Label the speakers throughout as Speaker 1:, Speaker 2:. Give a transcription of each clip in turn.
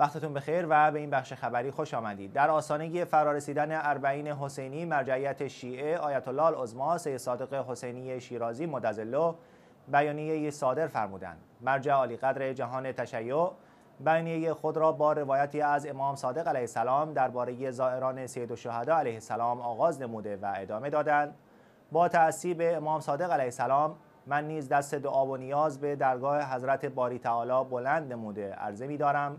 Speaker 1: وقتتون بخیر و به این بخش خبری خوش آمدید در آسانگی فرارسیدن اربعین حسینی مرجعیت شیعه آیت الله عظما سید صادق حسینی شیرازی مدظله بیانیه صادر فرمودند مرجع عالی قدر جهان تشیع بیانیه خود را با روایتی از امام صادق علیه السلام درباره زائران سید الشهدا علیه السلام آغاز نموده و ادامه دادند با تعصیب امام صادق علیه السلام من نیز دست دعا و نیاز به درگاه حضرت باری تعالی بلند نموده عرضه می دارم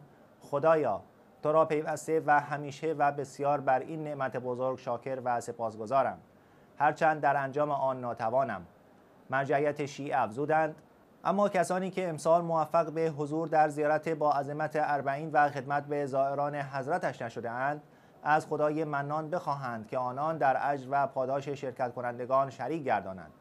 Speaker 1: خدایا تو را پیوسته و همیشه و بسیار بر این نعمت بزرگ شاکر و سپاسگزارم هرچند در انجام آن ناتوانم مرجعیت شیعه افزودند اما کسانی که امسال موفق به حضور در زیارت با عظمت اربعین و خدمت به زائران حضرتش نشده اند از خدای منان بخواهند که آنان در اجر و پاداش شرکت کنندگان شریک گردانند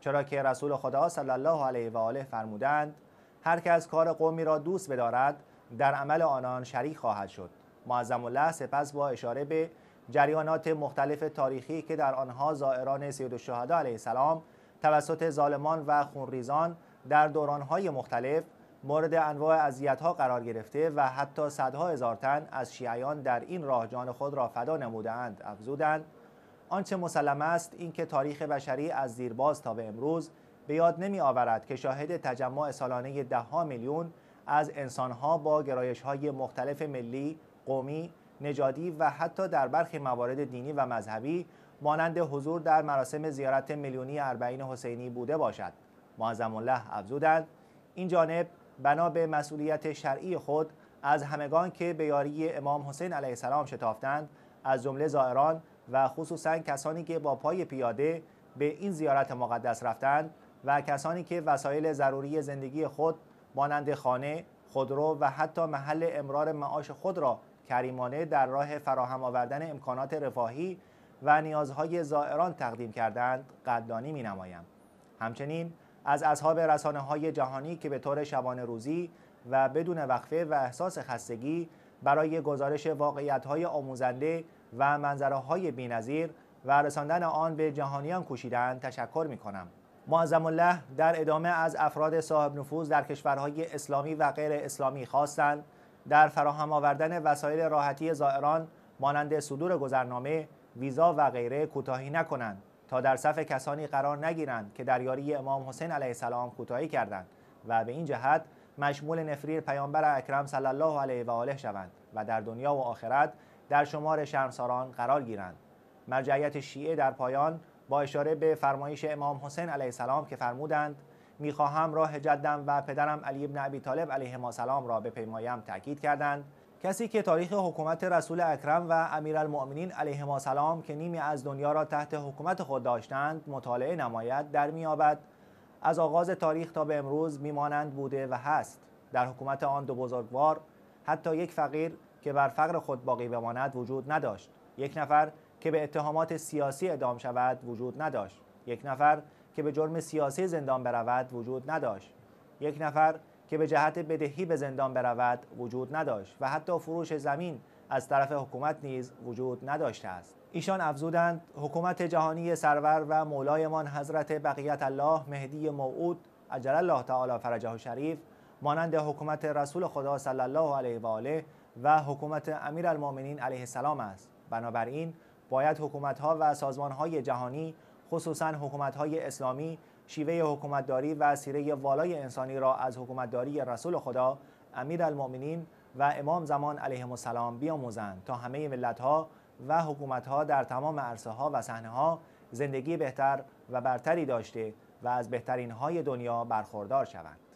Speaker 1: چرا که رسول خدا صلی الله علیه و آله فرمودند هر کس کار قومی را دوست بدارد در عمل آنان شریک خواهد شد معظم الله سپس با اشاره به جریانات مختلف تاریخی که در آنها زائران سید الشهدا علیه السلام توسط ظالمان و خونریزان در دورانهای مختلف مورد انواع اذیت‌ها قرار گرفته و حتی صدها هزار تن از شیعیان در این راه جان خود را فدا نمودند افزودند آنچه مسلم است اینکه تاریخ بشری از زیرباز تا به امروز به یاد نمی آورد که شاهد تجمع سالانه دهها میلیون از انسانها با گرایش های مختلف ملی، قومی، نجادی و حتی در برخی موارد دینی و مذهبی مانند حضور در مراسم زیارت میلیونی اربعین حسینی بوده باشد معظم الله افزودند این جانب بنا به مسئولیت شرعی خود از همگان که به یاری امام حسین علیه السلام شتافتند از جمله زائران و خصوصا کسانی که با پای پیاده به این زیارت مقدس رفتند و کسانی که وسایل ضروری زندگی خود مانند خانه، خودرو و حتی محل امرار معاش خود را کریمانه در راه فراهم آوردن امکانات رفاهی و نیازهای زائران تقدیم کردند قدردانی می همچنین از اصحاب رسانه های جهانی که به طور شبانه روزی و بدون وقفه و احساس خستگی برای گزارش واقعیت های آموزنده و منظره های بینظیر و رساندن آن به جهانیان کشیدن تشکر می کنم. معظم الله در ادامه از افراد صاحب نفوذ در کشورهای اسلامی و غیر اسلامی خواستند در فراهم آوردن وسایل راحتی زائران مانند صدور گذرنامه، ویزا و غیره کوتاهی نکنند تا در صف کسانی قرار نگیرند که در یاری امام حسین علیه السلام کوتاهی کردند و به این جهت مشمول نفرین پیامبر اکرم صلی الله علیه و آله شوند و در دنیا و آخرت در شمار شرمساران قرار گیرند مرجعیت شیعه در پایان با اشاره به فرمایش امام حسین علیه السلام که فرمودند میخواهم راه جدم و پدرم علی ابن ابی طالب علیه سلام را پیمایم تاکید کردند کسی که تاریخ حکومت رسول اکرم و امیرالمؤمنین علیه سلام که نیمی از دنیا را تحت حکومت خود داشتند مطالعه نماید در میابد از آغاز تاریخ تا به امروز میمانند بوده و هست در حکومت آن دو بزرگوار حتی یک فقیر که بر فقر خود باقی بماند وجود نداشت یک نفر که به اتهامات سیاسی ادام شود وجود نداشت یک نفر که به جرم سیاسی زندان برود وجود نداشت یک نفر که به جهت بدهی به زندان برود وجود نداشت و حتی فروش زمین از طرف حکومت نیز وجود نداشته است ایشان افزودند حکومت جهانی سرور و مولایمان حضرت بقیت الله مهدی موعود عجل الله تعالی فرجه شریف مانند حکومت رسول خدا صلی الله علیه و آله و حکومت امیرالمؤمنین علیه السلام است بنابراین باید حکومت ها و سازمان های جهانی خصوصا حکومت های اسلامی شیوه حکومتداری و سیره والای انسانی را از حکومتداری رسول خدا امیرالمؤمنین و امام زمان علیه السلام بیاموزند تا همه ملت ها و حکومت ها در تمام عرصه ها و صحنه ها زندگی بهتر و برتری داشته و از بهترین های دنیا برخوردار شوند